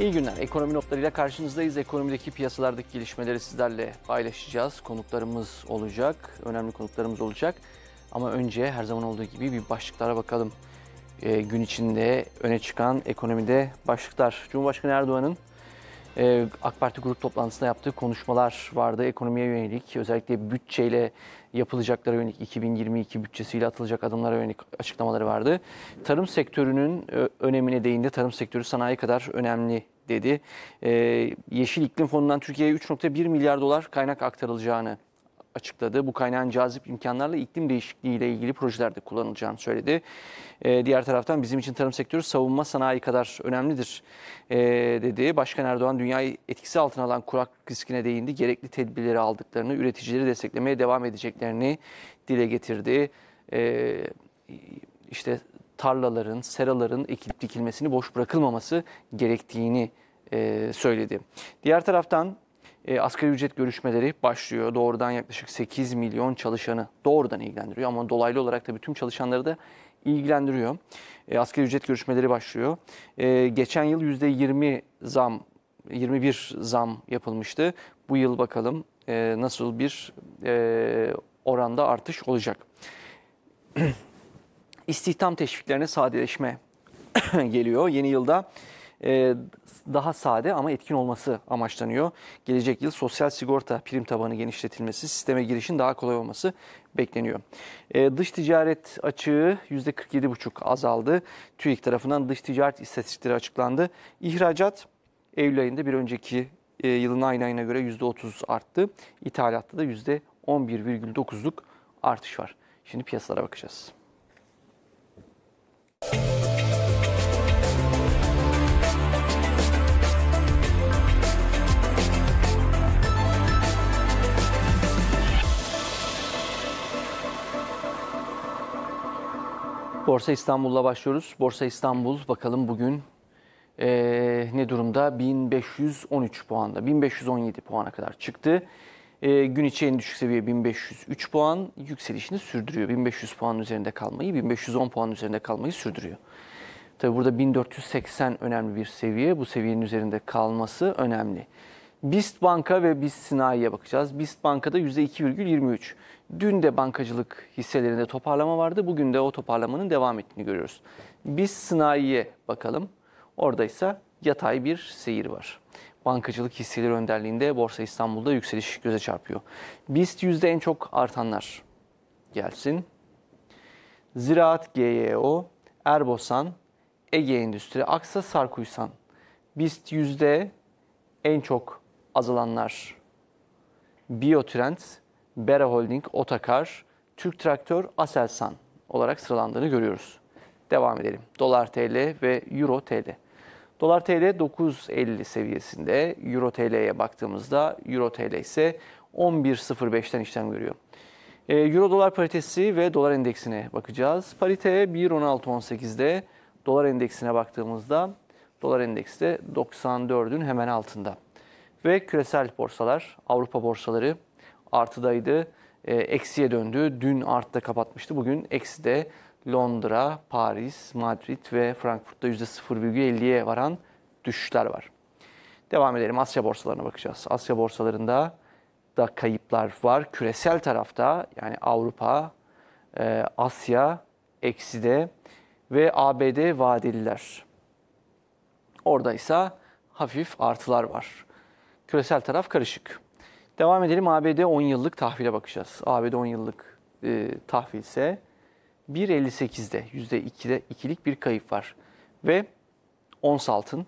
İyi günler. Ekonomi notlarıyla karşınızdayız. Ekonomideki piyasalardaki gelişmeleri sizlerle paylaşacağız. Konuklarımız olacak. Önemli konuklarımız olacak. Ama önce her zaman olduğu gibi bir başlıklara bakalım. E, gün içinde öne çıkan ekonomide başlıklar. Cumhurbaşkanı Erdoğan'ın e, AK Parti grup toplantısında yaptığı konuşmalar vardı. Ekonomiye yönelik özellikle bütçeyle yapılacaklara yönelik 2022 bütçesiyle atılacak adımlara yönelik açıklamaları vardı. Tarım sektörünün e, önemine değindi. Tarım sektörü sanayi kadar önemli dedi. Ee, Yeşil İklim Fonu'ndan Türkiye'ye 3.1 milyar dolar kaynak aktarılacağını açıkladı. Bu kaynağın cazip imkanlarla iklim değişikliği ile ilgili projelerde kullanılacağını söyledi. E, diğer taraftan bizim için tarım sektörü savunma sanayi kadar önemlidir e, dedi. Başkan Erdoğan dünyayı etkisi altına alan kurak riskine değindi. Gerekli tedbirleri aldıklarını, üreticileri desteklemeye devam edeceklerini dile getirdi. E, işte tarlaların, seraların ekilip dikilmesini boş bırakılmaması gerektiğini e, söyledi. Diğer taraftan e, asgari ücret görüşmeleri başlıyor. Doğrudan yaklaşık 8 milyon çalışanı doğrudan ilgilendiriyor ama dolaylı olarak tabii tüm çalışanları da ilgilendiriyor. E, asgari ücret görüşmeleri başlıyor. E, geçen yıl %20 zam, 21 zam yapılmıştı. Bu yıl bakalım e, nasıl bir e, oranda artış olacak. İstihdam teşviklerine sadeleşme geliyor. Yeni yılda ee, daha sade ama etkin olması amaçlanıyor. Gelecek yıl sosyal sigorta prim tabanı genişletilmesi, sisteme girişin daha kolay olması bekleniyor. Ee, dış ticaret açığı %47,5 azaldı. TÜİK tarafından dış ticaret istatistikleri açıklandı. İhracat Eylül ayında bir önceki e, yılın aynı ayına göre %30 arttı. İthalatta da %11,9'luk artış var. Şimdi piyasalara bakacağız. Müzik Borsa İstanbul'la başlıyoruz. Borsa İstanbul bakalım bugün e, ne durumda? 1513 puanda, 1517 puana kadar çıktı. E, gün içi en düşük seviye 1503 puan yükselişini sürdürüyor. 1500 puan üzerinde kalmayı, 1510 puan üzerinde kalmayı sürdürüyor. Tabi burada 1480 önemli bir seviye. Bu seviyenin üzerinde kalması önemli. BIST Banka ve BIST Sinayi'ye bakacağız. BIST Banka'da %2,23. Dün de bankacılık hisselerinde toparlama vardı. Bugün de o toparlamanın devam ettiğini görüyoruz. Biz sınaiye bakalım. Orada ise yatay bir seyir var. Bankacılık hisseleri önderliğinde Borsa İstanbul'da yükseliş göze çarpıyor. BIST yüzde en çok artanlar gelsin. Ziraat GYO, e Erbosan, Ege Endüstri, Aksa Sarkuysan. BIST yüzde en çok azalanlar. Biotrend, Bera Holding, Otakar, Türk Traktör, Aselsan olarak sıralandığını görüyoruz. Devam edelim. Dolar TL ve Euro TL. Dolar TL 9.50 seviyesinde, Euro TL'ye baktığımızda Euro TL ise 11.05'ten işlem görüyor. Ee, Euro dolar paritesi ve dolar endeksine bakacağız. Parite 1.16.18'de, dolar endeksine baktığımızda dolar endeksi 94'ün hemen altında. Ve küresel borsalar, Avrupa borsaları artıdaydı. E, eksiye döndü. Dün artta kapatmıştı. Bugün ekside Londra, Paris, Madrid ve Frankfurt'ta %0,50'ye varan düşüşler var. Devam edelim. Asya borsalarına bakacağız. Asya borsalarında da kayıplar var. Küresel tarafta yani Avrupa, e, Asya ekside ve ABD vadeliler. Orada ise hafif artılar var. Küresel taraf karışık. Devam edelim ABD 10 yıllık tahvile bakacağız. ABD 10 yıllık e, tahvil ise 1.58'de %2'de ikilik bir kayıp var. Ve ons altın.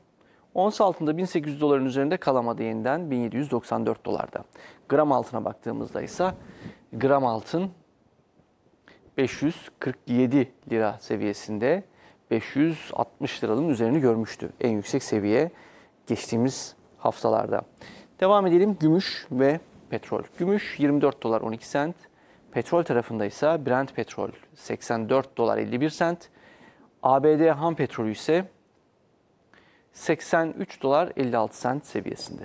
Ons altında 1800 doların üzerinde kalamadı yeniden 1794 dolarda. Gram altına baktığımızda ise gram altın 547 lira seviyesinde 560 liranın üzerini görmüştü. En yüksek seviye geçtiğimiz haftalarda. Devam edelim gümüş ve petrol. Gümüş 24 dolar 12 sent. Petrol tarafında ise Brent petrol 84 dolar 51 sent. ABD ham petrolü ise 83 dolar 56 sent seviyesinde.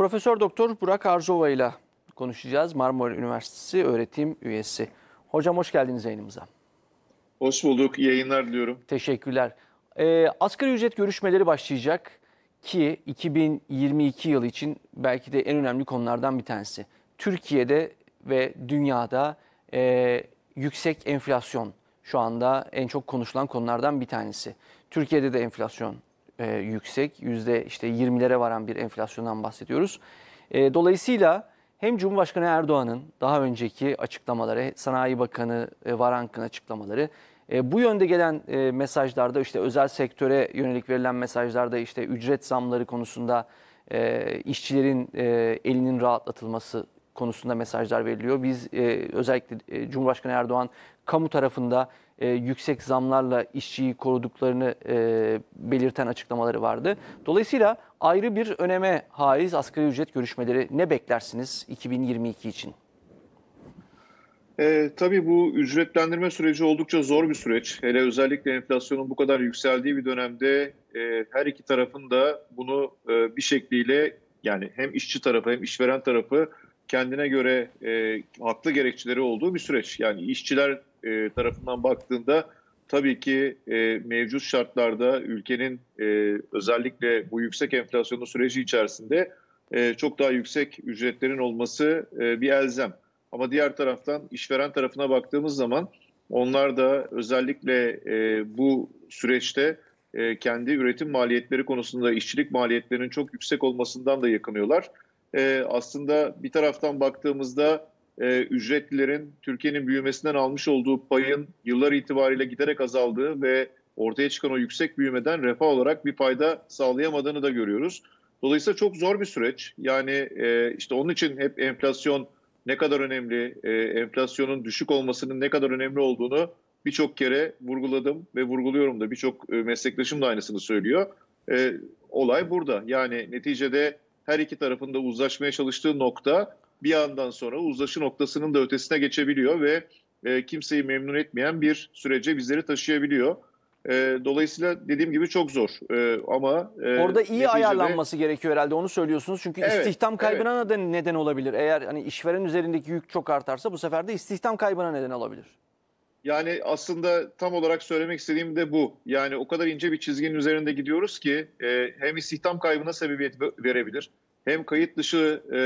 Profesör Doktor Burak Arzova ile konuşacağız. Marmara Üniversitesi öğretim üyesi. Hocam hoş geldiniz yayınımıza. Hoş bulduk. yayınlar diliyorum. Teşekkürler. Ee, asgari ücret görüşmeleri başlayacak ki 2022 yılı için belki de en önemli konulardan bir tanesi. Türkiye'de ve dünyada e, yüksek enflasyon şu anda en çok konuşulan konulardan bir tanesi. Türkiye'de de enflasyon e, yüksek. Yüzde işte 20'lere varan bir enflasyondan bahsediyoruz. E, dolayısıyla hem Cumhurbaşkanı Erdoğan'ın daha önceki açıklamaları, Sanayi Bakanı e, Varank'ın açıklamaları, e, bu yönde gelen e, mesajlarda işte özel sektöre yönelik verilen mesajlarda işte ücret zamları konusunda e, işçilerin e, elinin rahatlatılması konusunda mesajlar veriliyor. Biz e, özellikle e, Cumhurbaşkanı Erdoğan kamu tarafında e, yüksek zamlarla işçiyi koruduklarını e, belirten açıklamaları vardı. Dolayısıyla ayrı bir öneme haiz asgari ücret görüşmeleri ne beklersiniz 2022 için? E, tabii bu ücretlendirme süreci oldukça zor bir süreç. Hele özellikle enflasyonun bu kadar yükseldiği bir dönemde e, her iki tarafın da bunu e, bir şekliyle yani hem işçi tarafı hem işveren tarafı kendine göre e, haklı gerekçeleri olduğu bir süreç. Yani işçiler e, tarafından baktığında tabii ki e, mevcut şartlarda ülkenin e, özellikle bu yüksek enflasyonlu süreci içerisinde e, çok daha yüksek ücretlerin olması e, bir elzem. Ama diğer taraftan işveren tarafına baktığımız zaman onlar da özellikle e, bu süreçte e, kendi üretim maliyetleri konusunda işçilik maliyetlerinin çok yüksek olmasından da yakınıyorlar. E, aslında bir taraftan baktığımızda e, ücretlerin Türkiye'nin büyümesinden almış olduğu payın yıllar itibariyle giderek azaldığı ve ortaya çıkan o yüksek büyümeden refah olarak bir fayda sağlayamadığını da görüyoruz. Dolayısıyla çok zor bir süreç. Yani e, işte onun için hep enflasyon ne kadar önemli, e, enflasyonun düşük olmasının ne kadar önemli olduğunu birçok kere vurguladım ve vurguluyorum da birçok e, meslektaşım da aynısını söylüyor. E, olay burada. Yani neticede her iki tarafında uzlaşmaya çalıştığı nokta bir yandan sonra uzlaşı noktasının da ötesine geçebiliyor ve e, kimseyi memnun etmeyen bir sürece bizleri taşıyabiliyor. E, dolayısıyla dediğim gibi çok zor e, ama... E, Orada iyi ayarlanması gerekiyor herhalde onu söylüyorsunuz. Çünkü evet, istihdam kaybına evet. neden, neden olabilir. Eğer hani işveren üzerindeki yük çok artarsa bu sefer de istihdam kaybına neden olabilir. Yani aslında tam olarak söylemek istediğim de bu. Yani o kadar ince bir çizginin üzerinde gidiyoruz ki e, hem istihdam kaybına sebebiyet verebilir hem kayıt dışı e,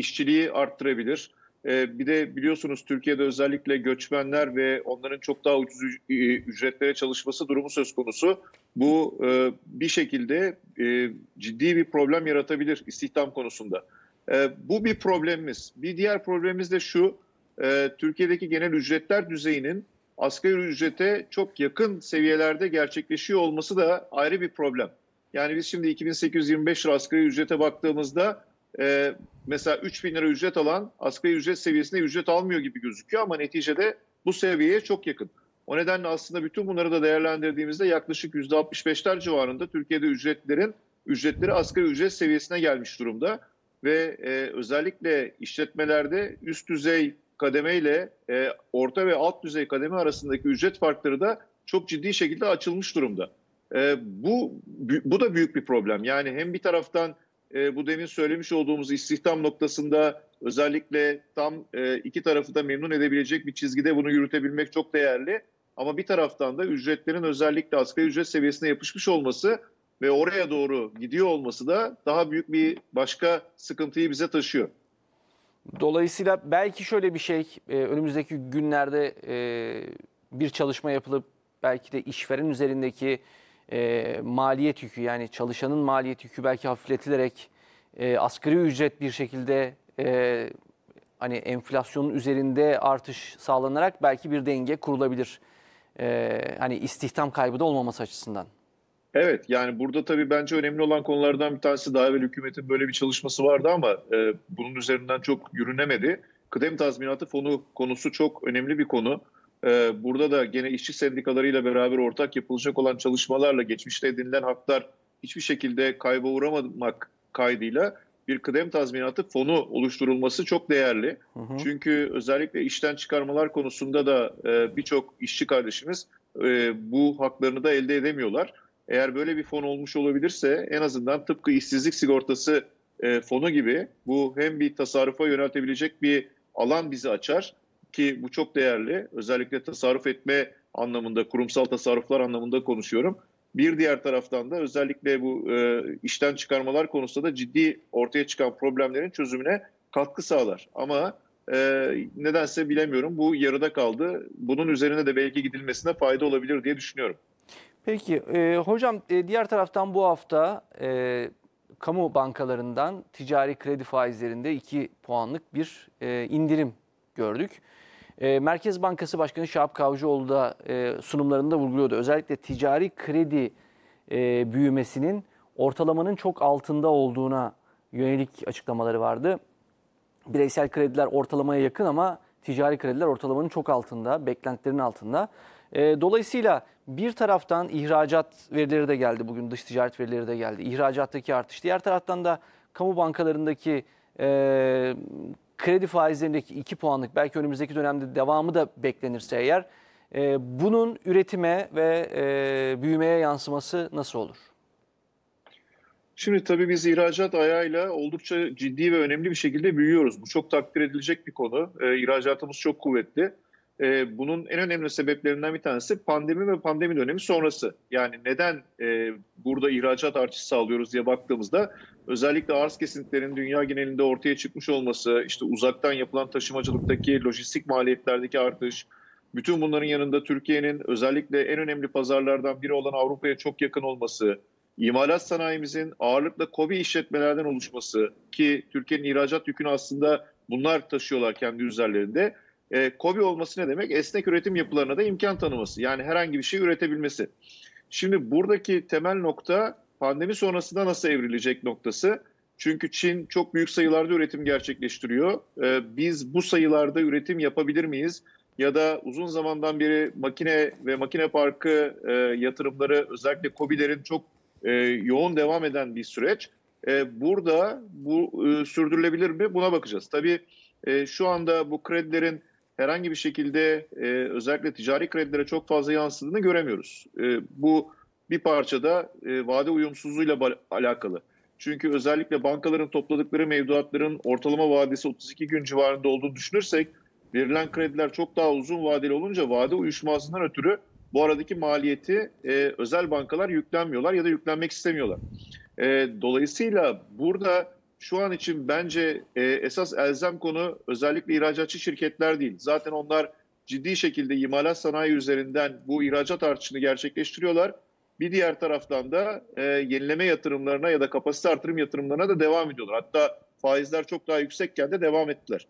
işçiliği arttırabilir. E, bir de biliyorsunuz Türkiye'de özellikle göçmenler ve onların çok daha ucuz e, ücretlere çalışması durumu söz konusu. Bu e, bir şekilde e, ciddi bir problem yaratabilir istihdam konusunda. E, bu bir problemimiz. Bir diğer problemimiz de şu, e, Türkiye'deki genel ücretler düzeyinin asgari ücrete çok yakın seviyelerde gerçekleşiyor olması da ayrı bir problem. Yani biz şimdi 2825 lira asgari ücrete baktığımızda e, mesela 3000 lira ücret alan asgari ücret seviyesinde ücret almıyor gibi gözüküyor ama neticede bu seviyeye çok yakın. O nedenle aslında bütün bunları da değerlendirdiğimizde yaklaşık %65'ler civarında Türkiye'de ücretlerin ücretleri asgari ücret seviyesine gelmiş durumda ve e, özellikle işletmelerde üst düzey kademe ile e, orta ve alt düzey kademe arasındaki ücret farkları da çok ciddi şekilde açılmış durumda. E, bu bu da büyük bir problem. Yani hem bir taraftan e, bu demin söylemiş olduğumuz istihdam noktasında özellikle tam e, iki tarafı da memnun edebilecek bir çizgide bunu yürütebilmek çok değerli. Ama bir taraftan da ücretlerin özellikle asgari ücret seviyesine yapışmış olması ve oraya doğru gidiyor olması da daha büyük bir başka sıkıntıyı bize taşıyor. Dolayısıyla belki şöyle bir şey e, önümüzdeki günlerde e, bir çalışma yapılıp belki de işveren üzerindeki e, maliyet yükü yani çalışanın maliyet yükü belki hafifletilerek e, asgari ücret bir şekilde e, hani enflasyonun üzerinde artış sağlanarak belki bir denge kurulabilir. E, hani istihdam kaybı da olmaması açısından. Evet yani burada tabii bence önemli olan konulardan bir tanesi daha evvel hükümetin böyle bir çalışması vardı ama e, bunun üzerinden çok yürünemedi. Kıdem tazminatı fonu konusu çok önemli bir konu. Ee, burada da gene işçi sendikalarıyla beraber ortak yapılacak olan çalışmalarla geçmişte edinilen haklar hiçbir şekilde kayba uğramamak kaydıyla bir kıdem tazminatı fonu oluşturulması çok değerli. Hı hı. Çünkü özellikle işten çıkarmalar konusunda da e, birçok işçi kardeşimiz e, bu haklarını da elde edemiyorlar. Eğer böyle bir fon olmuş olabilirse en azından tıpkı işsizlik sigortası e, fonu gibi bu hem bir tasarrufa yöneltebilecek bir alan bizi açar ki bu çok değerli. Özellikle tasarruf etme anlamında, kurumsal tasarruflar anlamında konuşuyorum. Bir diğer taraftan da özellikle bu e, işten çıkarmalar konusunda da ciddi ortaya çıkan problemlerin çözümüne katkı sağlar. Ama e, nedense bilemiyorum bu yarıda kaldı. Bunun üzerine de belki gidilmesine fayda olabilir diye düşünüyorum. Peki e, hocam e, diğer taraftan bu hafta e, kamu bankalarından ticari kredi faizlerinde 2 puanlık bir e, indirim gördük. Ee, Merkez Bankası Başkanı Şahap Kavcıoğlu da e, sunumlarında vurguluyordu. Özellikle ticari kredi e, büyümesinin ortalamanın çok altında olduğuna yönelik açıklamaları vardı. Bireysel krediler ortalamaya yakın ama ticari krediler ortalamanın çok altında, beklentilerin altında. E, dolayısıyla bir taraftan ihracat verileri de geldi bugün, dış ticaret verileri de geldi. İhracattaki artış, diğer taraftan da kamu bankalarındaki kredi faizlerindeki 2 puanlık belki önümüzdeki dönemde devamı da beklenirse eğer e, bunun üretime ve e, büyümeye yansıması nasıl olur? Şimdi tabii biz ihracat ayağıyla oldukça ciddi ve önemli bir şekilde büyüyoruz. Bu çok takdir edilecek bir konu. E, ihracatımız çok kuvvetli. E, bunun en önemli sebeplerinden bir tanesi pandemi ve pandemi dönemi sonrası. Yani neden e, burada ihracat artışı sağlıyoruz diye baktığımızda özellikle arz kesintilerin dünya genelinde ortaya çıkmış olması, işte uzaktan yapılan taşımacılıktaki lojistik maliyetlerdeki artış, bütün bunların yanında Türkiye'nin özellikle en önemli pazarlardan biri olan Avrupa'ya çok yakın olması, imalat sanayimizin ağırlıkla kobi işletmelerden oluşması ki Türkiye'nin ihracat yükünü aslında bunlar taşıyorlar kendi üzerlerinde. E, COBİ olması ne demek? Esnek üretim yapılarına da imkan tanıması. Yani herhangi bir şey üretebilmesi. Şimdi buradaki temel nokta pandemi sonrasında nasıl evrilecek noktası. Çünkü Çin çok büyük sayılarda üretim gerçekleştiriyor. E, biz bu sayılarda üretim yapabilir miyiz? Ya da uzun zamandan beri makine ve makine parkı e, yatırımları özellikle Kobi'lerin çok e, yoğun devam eden bir süreç. E, burada bu e, sürdürülebilir mi? Buna bakacağız. Tabii e, şu anda bu kredilerin herhangi bir şekilde e, özellikle ticari kredilere çok fazla yansıdığını göremiyoruz. E, bu bir parçada e, vade uyumsuzluğuyla alakalı. Çünkü özellikle bankaların topladıkları mevduatların ortalama vadesi 32 gün civarında olduğunu düşünürsek verilen krediler çok daha uzun vadeli olunca vade uyuşmazlığından ötürü bu aradaki maliyeti e, özel bankalar yüklenmiyorlar ya da yüklenmek istemiyorlar. E, dolayısıyla burada şu an için bence e, esas elzem konu özellikle ihracatçı şirketler değil. Zaten onlar ciddi şekilde imalat sanayi üzerinden bu ihracat artışını gerçekleştiriyorlar. Bir diğer taraftan da e, yenileme yatırımlarına ya da kapasite artırım yatırımlarına da devam ediyorlar. Hatta faizler çok daha yüksekken de devam ettiler.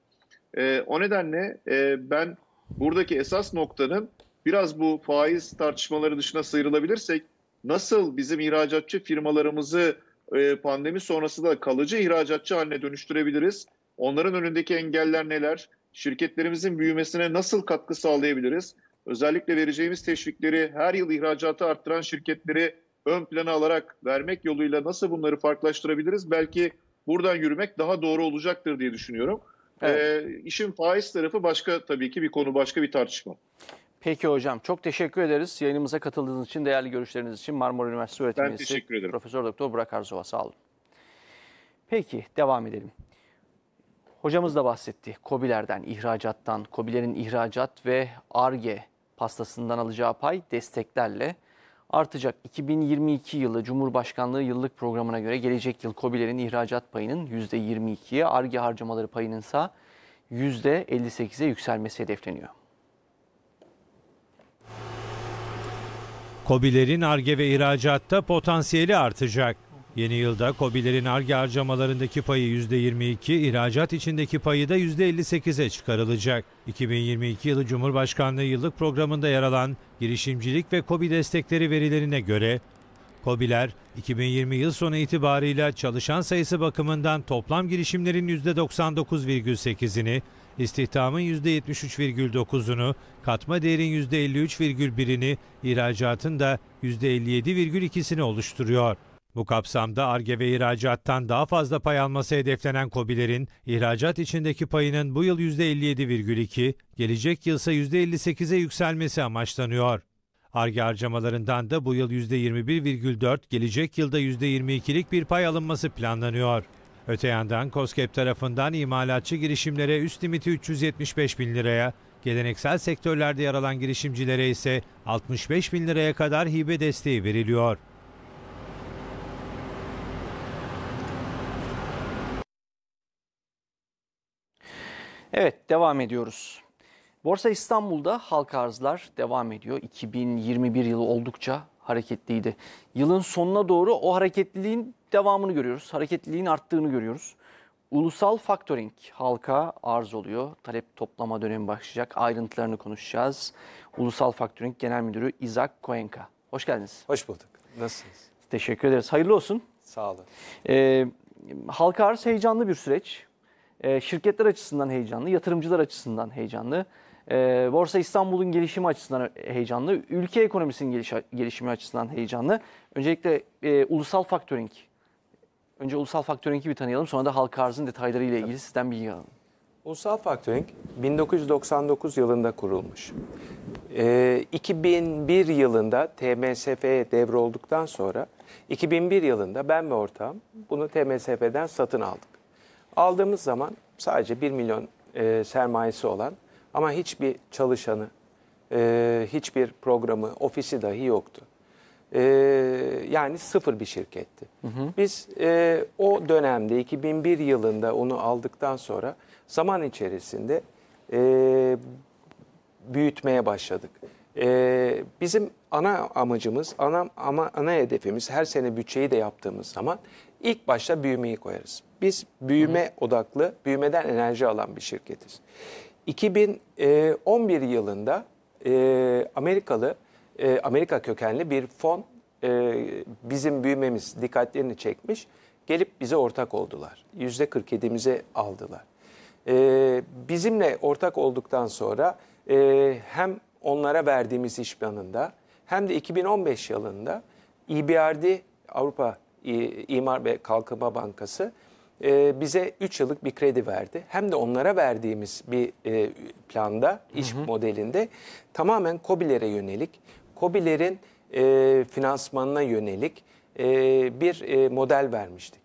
E, o nedenle e, ben buradaki esas noktanın biraz bu faiz tartışmaları dışına sıyrılabilirsek nasıl bizim ihracatçı firmalarımızı e, pandemi sonrası da kalıcı ihracatçı haline dönüştürebiliriz? Onların önündeki engeller neler? Şirketlerimizin büyümesine nasıl katkı sağlayabiliriz? Özellikle vereceğimiz teşvikleri her yıl ihracatı arttıran şirketleri ön plana alarak vermek yoluyla nasıl bunları farklılaştırabiliriz? Belki buradan yürümek daha doğru olacaktır diye düşünüyorum. Evet. Ee, işin faiz tarafı başka tabii ki bir konu, başka bir tartışma. Peki hocam çok teşekkür ederiz. Yayınımıza katıldığınız için, değerli görüşleriniz için Marmara Üniversitesi öğretim üyesi Profesör Doktor Burak Arzova sağ olun. Peki devam edelim. Hocamız da bahsetti COBİ'lerden, ihracattan, COBİ'lerin ihracat ve ARGE pastasından alacağı pay desteklerle artacak. 2022 yılı Cumhurbaşkanlığı yıllık programına göre gelecek yıl COBİ'lerin ihracat payının %22'ye, ARGE harcamaları payının ise %58'e yükselmesi hedefleniyor. Kobilerin arge ve ihracatta potansiyeli artacak. Yeni yılda kobilerin arge harcamalarındaki payı %22, ihracat içindeki payı da %58'e çıkarılacak. 2022 yılı Cumhurbaşkanlığı yıllık programında yer alan girişimcilik ve kobi destekleri verilerine göre Kobiler 2020 yıl sonu itibarıyla çalışan sayısı bakımından toplam girişimlerin %99,8'ini, istihdamın %73,9'unu, katma değerin %53,1'ini, ihracatın da %57,2'sini oluşturuyor. Bu kapsamda ARGE ve ihracattan daha fazla pay alması hedeflenen COBİ'lerin ihracat içindeki payının bu yıl %57,2, gelecek yıl ise %58'e yükselmesi amaçlanıyor. ARGE harcamalarından da bu yıl %21,4, gelecek yılda %22'lik bir pay alınması planlanıyor. Öte yandan COSGAP tarafından imalatçı girişimlere üst limiti 375 bin liraya, geleneksel sektörlerde yer alan girişimcilere ise 65 bin liraya kadar hibe desteği veriliyor. Evet devam ediyoruz. Borsa İstanbul'da halka arzlar devam ediyor. 2021 yılı oldukça hareketliydi. Yılın sonuna doğru o hareketliliğin devamını görüyoruz. Hareketliliğin arttığını görüyoruz. Ulusal Faktoring halka arz oluyor. Talep toplama dönemi başlayacak. Ayrıntılarını konuşacağız. Ulusal Faktoring Genel Müdürü İzak Koenka. Hoş geldiniz. Hoş bulduk. Nasılsınız? Teşekkür ederiz. Hayırlı olsun. Sağ olun. Ee, halka arz heyecanlı bir süreç. Ee, şirketler açısından heyecanlı, yatırımcılar açısından heyecanlı. E, Borsa İstanbul'un gelişimi açısından heyecanlı, ülke ekonomisinin geliş, gelişimi açısından heyecanlı. Öncelikle e, ulusal faktörünk. Önce ulusal Faktöringi bir tanıyalım sonra da halka arzın detayları ile ilgili sizden bilgi alalım. Ulusal Faktöring 1999 yılında kurulmuş. E, ee, 2001 yılında TMSF'ye devrolduktan sonra 2001 yılında ben ve ortağım bunu TMSF'den satın aldık. Aldığımız zaman sadece 1 milyon e, sermayesi olan ama hiçbir çalışanı, e, hiçbir programı, ofisi dahi yoktu. E, yani sıfır bir şirketti. Hı hı. Biz e, o dönemde 2001 yılında onu aldıktan sonra zaman içerisinde e, büyütmeye başladık. E, bizim ana amacımız, ana, ama ana hedefimiz her sene bütçeyi de yaptığımız zaman ilk başta büyümeyi koyarız. Biz büyüme Hı. odaklı, büyümeden enerji alan bir şirketiz. 2011 e, yılında e, Amerikalı, e, Amerika kökenli bir fon e, bizim büyümemiz dikkatlerini çekmiş. Gelip bize ortak oldular. %47'imizi aldılar. E, bizimle ortak olduktan sonra e, hem onlara verdiğimiz iş planında hem de 2015 yılında EBRD Avrupa İmar ve Kalkınma Bankası e, bize 3 yıllık bir kredi verdi. Hem de onlara verdiğimiz bir e, planda, iş hı hı. modelinde tamamen COBİ'lere yönelik, COBİ'lerin e, finansmanına yönelik e, bir e, model vermiştik.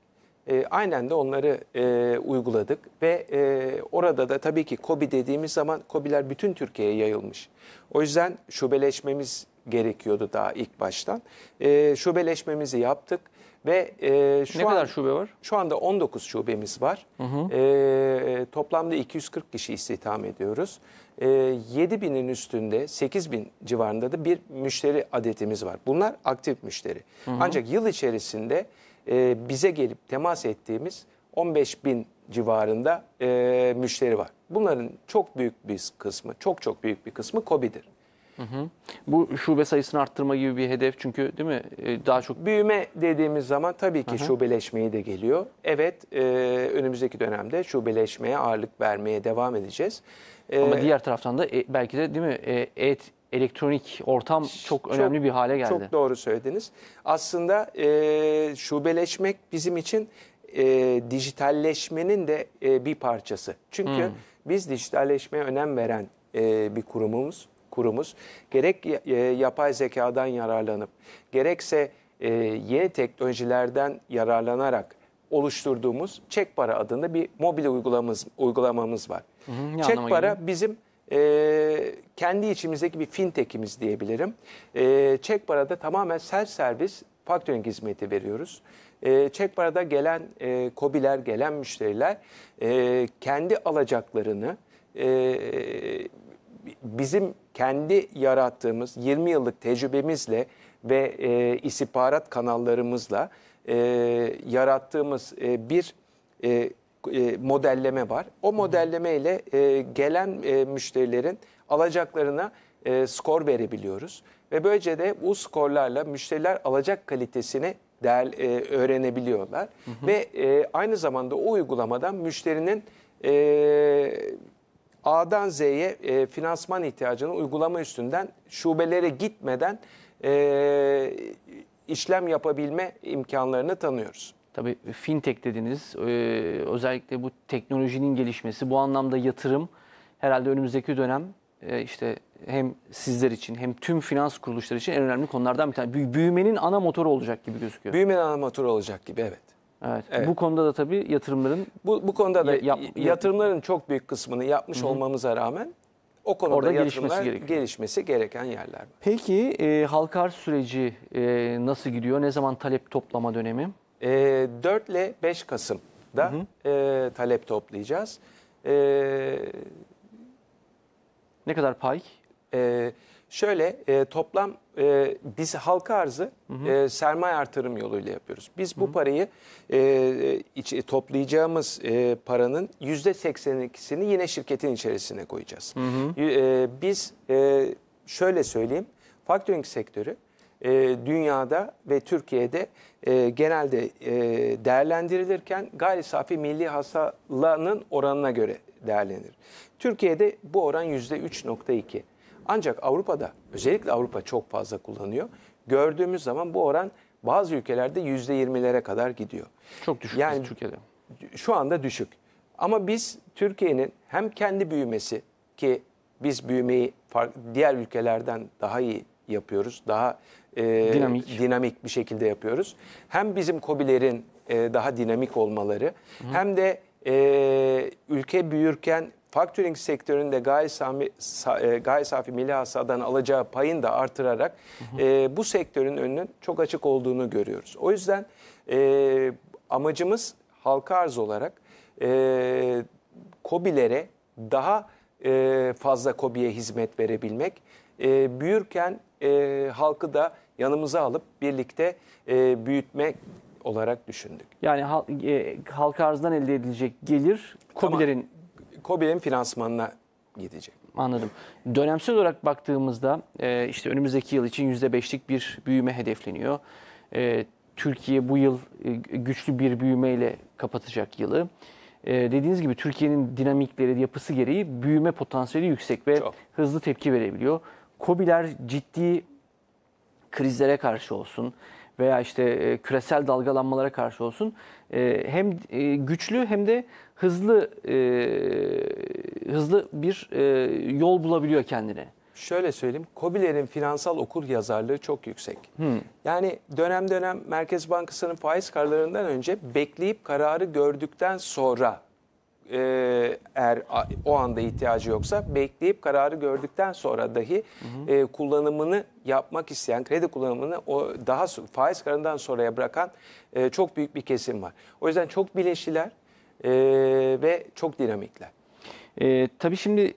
E, aynen de onları e, uyguladık ve e, orada da tabii ki COBİ dediğimiz zaman COBİ'ler bütün Türkiye'ye yayılmış. O yüzden şubeleşmemiz gerekiyordu daha ilk baştan. E, şubeleşmemizi yaptık. Ve e, şu ne an, kadar şube var? Şu anda 19 şubemiz var. Hı hı. E, e toplamda 240 kişi istihdam ediyoruz. E, 7 binin üstünde 8 bin civarında da bir müşteri adetimiz var. Bunlar aktif müşteri. Hı hı. Ancak yıl içerisinde e, bize gelip temas ettiğimiz 15 bin civarında e, müşteri var. Bunların çok büyük bir kısmı, çok çok büyük bir kısmı kobidir. Hı hı. Bu şube sayısını arttırma gibi bir hedef çünkü değil mi? Ee, daha çok büyüme dediğimiz zaman tabii ki hı hı. şubeleşmeyi de geliyor. Evet, e, önümüzdeki dönemde şubeleşmeye ağırlık vermeye devam edeceğiz. Ee, ama diğer taraftan da e, belki de değil mi? E, et elektronik ortam çok önemli çok, bir hale geldi. Çok doğru söylediniz. Aslında e, şubeleşmek bizim için e, dijitalleşmenin de e, bir parçası. Çünkü hmm. biz dijitalleşmeye önem veren e, bir kurumumuz kurumuz gerek e, yapay zekadan yararlanıp gerekse e, yeni teknolojilerden yararlanarak oluşturduğumuz Çek Para adında bir mobil uygulamamız, uygulamamız var. Hı Çek Para bizim e, kendi içimizdeki bir fintechimiz diyebilirim. E, Çek Para'da tamamen self servis faktöring hizmeti veriyoruz. E, Çek Para'da gelen e, kobiler, gelen müşteriler e, kendi alacaklarını e, bizim kendi yarattığımız 20 yıllık tecrübemizle ve e, istihbarat kanallarımızla e, yarattığımız e, bir e, e, modelleme var. O modelleme ile e, gelen e, müşterilerin alacaklarına e, skor verebiliyoruz. Ve böylece de bu skorlarla müşteriler alacak kalitesini değer, e, öğrenebiliyorlar. Hı hı. Ve e, aynı zamanda o uygulamadan müşterinin e, A'dan Z'ye e, finansman ihtiyacını uygulama üstünden şubelere gitmeden e, işlem yapabilme imkanlarını tanıyoruz. Tabii fintech dediniz. Ee, özellikle bu teknolojinin gelişmesi, bu anlamda yatırım herhalde önümüzdeki dönem e, işte hem sizler için hem tüm finans kuruluşları için en önemli konulardan bir tanesi. Büyümenin ana motoru olacak gibi gözüküyor. Büyümenin ana motoru olacak gibi evet. Evet. evet. Bu konuda da tabii yatırımların bu, bu konuda da yap, yatırımların çok büyük kısmını yapmış Hı olmamıza rağmen o konuda Orada gelişmesi, gerekiyor. gelişmesi gereken yerler Peki e, halkar süreci e, nasıl gidiyor? Ne zaman talep toplama dönemi? E, 4 ile 5 Kasım'da hı hı. E, talep toplayacağız. E, ne kadar pay? E, Şöyle e, toplam e, biz halka arzı hı hı. E, sermaye artırım yoluyla yapıyoruz. Biz bu hı hı. parayı e, e iç, e, toplayacağımız e, paranın %82'sini yine şirketin içerisine koyacağız. Hı hı. E, biz e, şöyle söyleyeyim faktöring sektörü e, dünyada ve Türkiye'de e, genelde e, değerlendirilirken gayri safi milli hasalanın oranına göre değerlenir. Türkiye'de bu oran yüzde %3.2. Ancak Avrupa'da özellikle Avrupa çok fazla kullanıyor. Gördüğümüz zaman bu oran bazı ülkelerde yüzde %20'lere kadar gidiyor. Çok düşük yani, Türkiye'de. Şu anda düşük. Ama biz Türkiye'nin hem kendi büyümesi ki biz büyümeyi diğer ülkelerden daha iyi yapıyoruz. Daha e, dinamik. dinamik bir şekilde yapıyoruz. Hem bizim kobilerin e, daha dinamik olmaları Hı. hem de e, ülke büyürken Faktüring sektöründe gayri, sami, e, gayri safi milli hasadan alacağı payın da artırarak hı hı. E, bu sektörün önünün çok açık olduğunu görüyoruz. O yüzden e, amacımız halka arz olarak e, COBİ'lere daha e, fazla kobiye hizmet verebilmek, e, büyürken e, halkı da yanımıza alıp birlikte e, büyütmek olarak düşündük. Yani halk e, halka arzdan elde edilecek gelir COBİ'lerin... Tamam COBİ'nin finansmanına gidecek. Anladım. Dönemsel olarak baktığımızda e, işte önümüzdeki yıl için %5'lik bir büyüme hedefleniyor. E, Türkiye bu yıl e, güçlü bir büyümeyle kapatacak yılı. dediğiniz gibi Türkiye'nin dinamikleri, yapısı gereği büyüme potansiyeli yüksek ve Çok. hızlı tepki verebiliyor. COBİ'ler ciddi krizlere karşı olsun veya işte küresel dalgalanmalara karşı olsun hem güçlü hem de hızlı e, hızlı bir e, yol bulabiliyor kendine. Şöyle söyleyeyim, COBİ'lerin finansal okur yazarlığı çok yüksek. Hmm. Yani dönem dönem Merkez Bankası'nın faiz kararlarından önce bekleyip kararı gördükten sonra e, eğer o anda ihtiyacı yoksa bekleyip kararı gördükten sonra dahi hı E, kullanımını yapmak isteyen kredi kullanımını o daha faiz kararından sonraya bırakan e, çok büyük bir kesim var. O yüzden çok bilinçliler e, ve çok dinamikler. E, tabii şimdi e,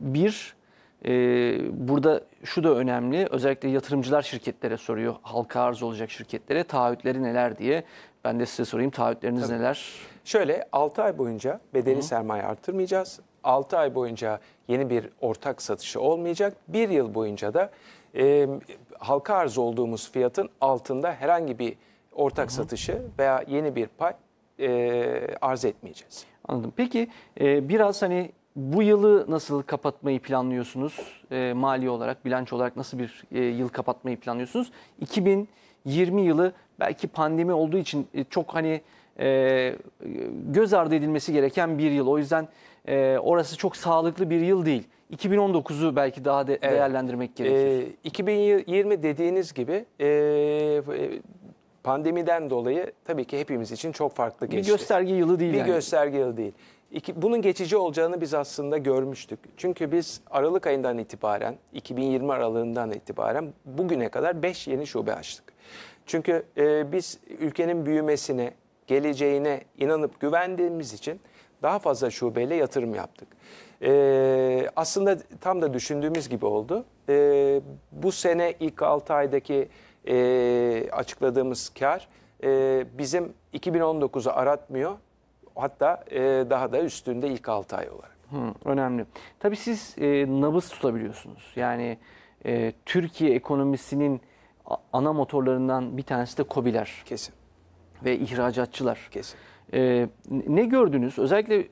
bir e, burada şu da önemli özellikle yatırımcılar şirketlere soruyor halka arz olacak şirketlere taahhütleri neler diye. Ben de size sorayım taahhütleriniz tabii. neler? Şöyle 6 ay boyunca bedeli Hı. sermaye artırmayacağız. 6 ay boyunca yeni bir ortak satışı olmayacak. 1 yıl boyunca da e, halka arz olduğumuz fiyatın altında herhangi bir ortak Hı. satışı veya yeni bir pay e, arz etmeyeceğiz. Anladım. Peki e, biraz hani bu yılı nasıl kapatmayı planlıyorsunuz? E, mali olarak, bilanço olarak nasıl bir e, yıl kapatmayı planlıyorsunuz? 2020 yılı belki pandemi olduğu için e, çok hani e, göz ardı edilmesi gereken bir yıl. O yüzden e, orası çok sağlıklı bir yıl değil. 2019'u belki daha de evet. değerlendirmek gerekiyor. E, 2020 dediğiniz gibi e, e pandemiden dolayı tabii ki hepimiz için çok farklı geçti. Bir gösterge yılı değil bir yani. gösterge yılı değil. İki, bunun geçici olacağını biz aslında görmüştük. Çünkü biz Aralık ayından itibaren, 2020 aralığından itibaren bugüne kadar 5 yeni şube açtık. Çünkü e, biz ülkenin büyümesine, geleceğine inanıp güvendiğimiz için daha fazla şubeyle yatırım yaptık. E, aslında tam da düşündüğümüz gibi oldu. E, bu sene ilk 6 aydaki e, açıkladığımız kar e, bizim 2019'u aratmıyor. Hatta e, daha da üstünde ilk 6 ay olarak. Hı, önemli. Tabii siz e, nabız tutabiliyorsunuz. Yani e, Türkiye ekonomisinin ana motorlarından bir tanesi de COBİ'ler. Kesin. Ve ihracatçılar. Kesin. E, ne gördünüz? Özellikle e,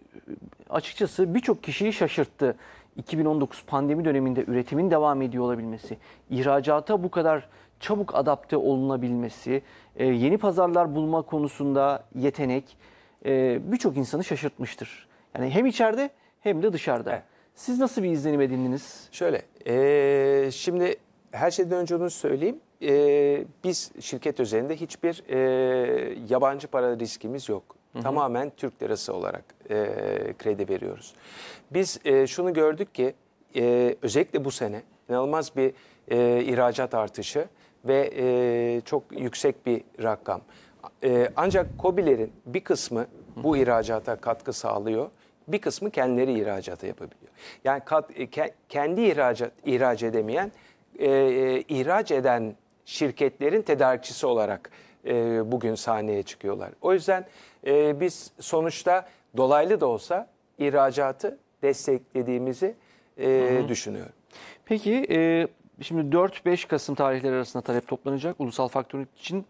açıkçası birçok kişiyi şaşırttı. 2019 pandemi döneminde üretimin devam ediyor olabilmesi, ihracata bu kadar çabuk adapte olunabilmesi, e, yeni pazarlar bulma konusunda yetenek e, birçok insanı şaşırtmıştır. Yani hem içeride hem de dışarıda. Evet. Siz nasıl bir izlenim edindiniz? Şöyle, e, şimdi her şeyden önce onu söyleyeyim. E, biz şirket üzerinde hiçbir e, yabancı para riskimiz yok. Hı hı. Tamamen Türk lirası olarak e, kredi veriyoruz. Biz e, şunu gördük ki e, özellikle bu sene inanılmaz bir e, ihracat artışı ve e, çok yüksek bir rakam. E, ancak COBİ'lerin bir kısmı bu ihracata katkı sağlıyor. Bir kısmı kendileri ihracata yapabiliyor. Yani kat, e, ke, kendi ihracat, ihraç edemeyen, e, e, ihraç eden şirketlerin tedarikçisi olarak e, bugün sahneye çıkıyorlar. O yüzden e, biz sonuçta dolaylı da olsa ihracatı desteklediğimizi e, hı hı. düşünüyorum. Peki e, Şimdi 4-5 Kasım tarihleri arasında talep toplanacak. Ulusal faktör için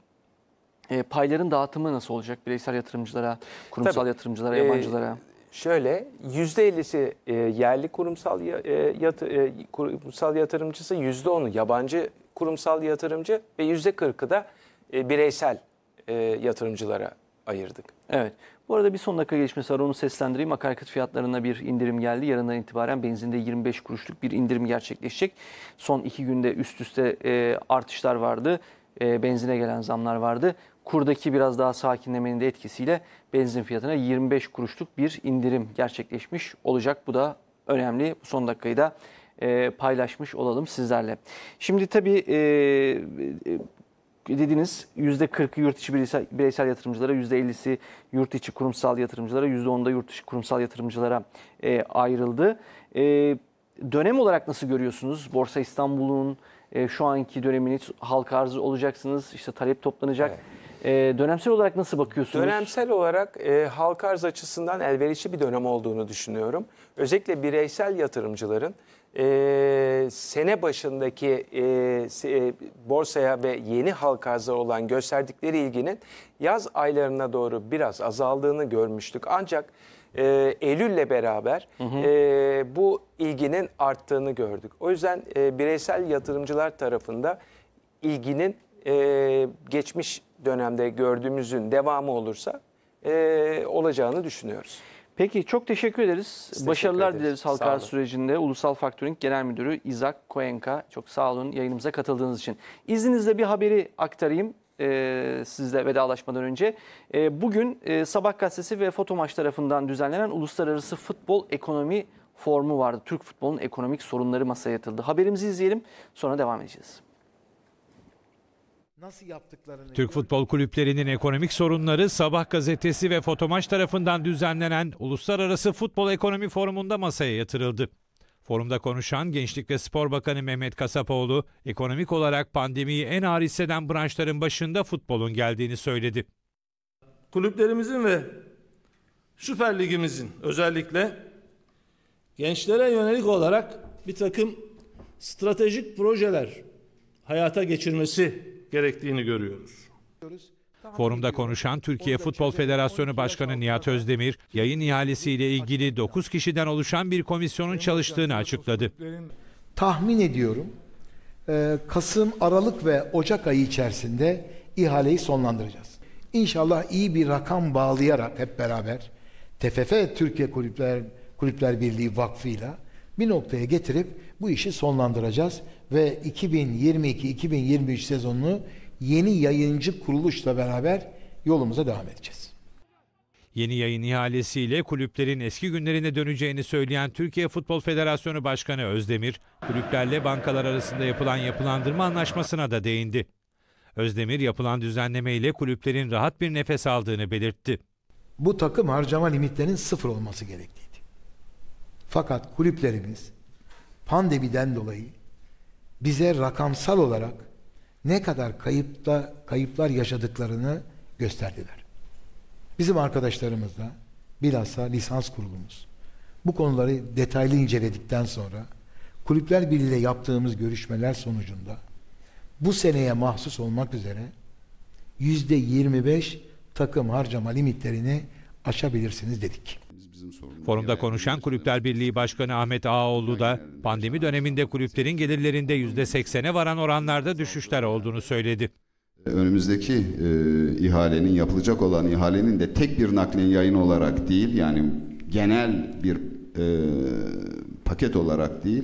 e, payların dağıtımı nasıl olacak? Bireysel yatırımcılara, kurumsal Tabii. yatırımcılara, e, yabancılara. Ee, şöyle %50'si e, yerli kurumsal e, yat, e, kurumsal yatırımcısı, %10'u yabancı kurumsal yatırımcı ve %40'ı da e, bireysel e, yatırımcılara ayırdık. Evet. Bu arada bir son dakika gelişmesi var onu seslendireyim. Akaryakıt fiyatlarına bir indirim geldi. Yarından itibaren benzinde 25 kuruşluk bir indirim gerçekleşecek. Son iki günde üst üste e, artışlar vardı. E, benzine gelen zamlar vardı. Kurdaki biraz daha sakinlemenin de etkisiyle benzin fiyatına 25 kuruşluk bir indirim gerçekleşmiş olacak. Bu da önemli. Bu son dakikayı da e, paylaşmış olalım sizlerle. Şimdi tabii e, dediniz %40'ı yurt içi bireysel, yatırımcılara yüzde %50'si yurt içi kurumsal yatırımcılara, %10'da yurt dışı kurumsal yatırımcılara e, ayrıldı. E, dönem olarak nasıl görüyorsunuz? Borsa İstanbul'un e, şu anki dönemini halka arzı olacaksınız, işte talep toplanacak. Evet. E, dönemsel olarak nasıl bakıyorsunuz? Dönemsel olarak e, halka arz açısından elverişli bir dönem olduğunu düşünüyorum. Özellikle bireysel yatırımcıların e, sene başındaki e, se, e, borsaya ve yeni halka arza olan gösterdikleri ilginin yaz aylarına doğru biraz azaldığını görmüştük. Ancak e, Eylül'le beraber hı hı. E, bu ilginin arttığını gördük. O yüzden e, bireysel yatırımcılar tarafında ilginin e, geçmiş dönemde gördüğümüzün devamı olursa e, olacağını düşünüyoruz. Peki çok teşekkür ederiz. Teşekkür Başarılar ederiz. dileriz halka sürecinde. Ulusal Faktörink Genel Müdürü İzak Koyenka çok sağ olun yayınımıza katıldığınız için. İzninizle bir haberi aktarayım e, sizle vedalaşmadan önce. E, bugün e, Sabah Gazetesi ve Fotomaç tarafından düzenlenen Uluslararası Futbol Ekonomi Formu vardı. Türk futbolun ekonomik sorunları masaya yatıldı. Haberimizi izleyelim sonra devam edeceğiz nasıl yaptıklarını... Türk futbol kulüplerinin ekonomik sorunları Sabah gazetesi ve Fotomaç tarafından düzenlenen Uluslararası Futbol Ekonomi Forumunda masaya yatırıldı. Forumda konuşan Gençlik ve Spor Bakanı Mehmet Kasapoğlu, ekonomik olarak pandemiyi en ağır hisseden branşların başında futbolun geldiğini söyledi. Kulüplerimizin ve Süper Ligimizin özellikle gençlere yönelik olarak bir takım stratejik projeler hayata geçirmesi gerektiğini görüyoruz. Forumda konuşan Türkiye Futbol Federasyonu Başkanı Nihat Özdemir, yayın ihalesiyle ilgili 9 kişiden oluşan bir komisyonun çalıştığını açıkladı. Tahmin ediyorum e, Kasım, Aralık ve Ocak ayı içerisinde ihaleyi sonlandıracağız. İnşallah iyi bir rakam bağlayarak hep beraber TFF Türkiye Kulüpler Kulüpler Birliği Vakfı'yla bir noktaya getirip bu işi sonlandıracağız ve 2022-2023 sezonunu yeni yayıncı kuruluşla beraber yolumuza devam edeceğiz. Yeni yayın ihalesiyle kulüplerin eski günlerine döneceğini söyleyen Türkiye Futbol Federasyonu Başkanı Özdemir, kulüplerle bankalar arasında yapılan yapılandırma anlaşmasına da değindi. Özdemir yapılan düzenleme ile kulüplerin rahat bir nefes aldığını belirtti. Bu takım harcama limitlerinin sıfır olması gerektiğiydi. Fakat kulüplerimiz pandemiden dolayı bize rakamsal olarak ne kadar kayıpta kayıplar yaşadıklarını gösterdiler. Bizim arkadaşlarımız da bilhassa lisans kurulumuz bu konuları detaylı inceledikten sonra Kulüpler birliğiyle yaptığımız görüşmeler sonucunda bu seneye mahsus olmak üzere yüzde %25 takım harcama limitlerini aşabilirsiniz dedik. Forumda konuşan Kulüpler Birliği Başkanı Ahmet Ağaoğlu da pandemi döneminde kulüplerin gelirlerinde yüzde %80'e varan oranlarda düşüşler olduğunu söyledi. Ee, önümüzdeki e, ihalenin yapılacak olan ihalenin de tek bir naklin yayın olarak değil yani genel bir e, paket olarak değil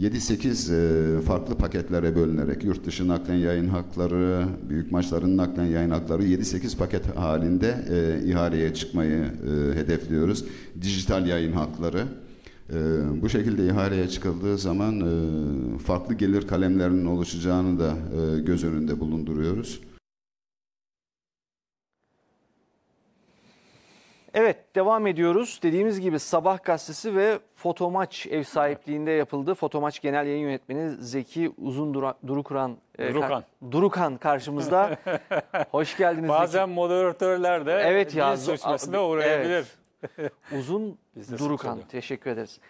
7-8 e, farklı paketlere bölünerek yurt dışı naklen yayın hakları, büyük maçların naklen yayın hakları 7-8 paket halinde e, ihaleye çıkmayı e, hedefliyoruz. Dijital yayın hakları e, bu şekilde ihaleye çıkıldığı zaman e, farklı gelir kalemlerinin oluşacağını da e, göz önünde bulunduruyoruz. Evet devam ediyoruz. Dediğimiz gibi Sabah Gazetesi ve Fotomaç ev sahipliğinde yapıldı. Fotomaç Genel Yayın Yönetmeni Zeki Uzun Dura, Durukuran e, Durukan. Kar, Durukan karşımızda. Hoş geldiniz. Bazen Zeki. moderatörler de evet ya, suçmasına uğrayabilir. Evet. Uzun Durukan. Teşekkür ederiz.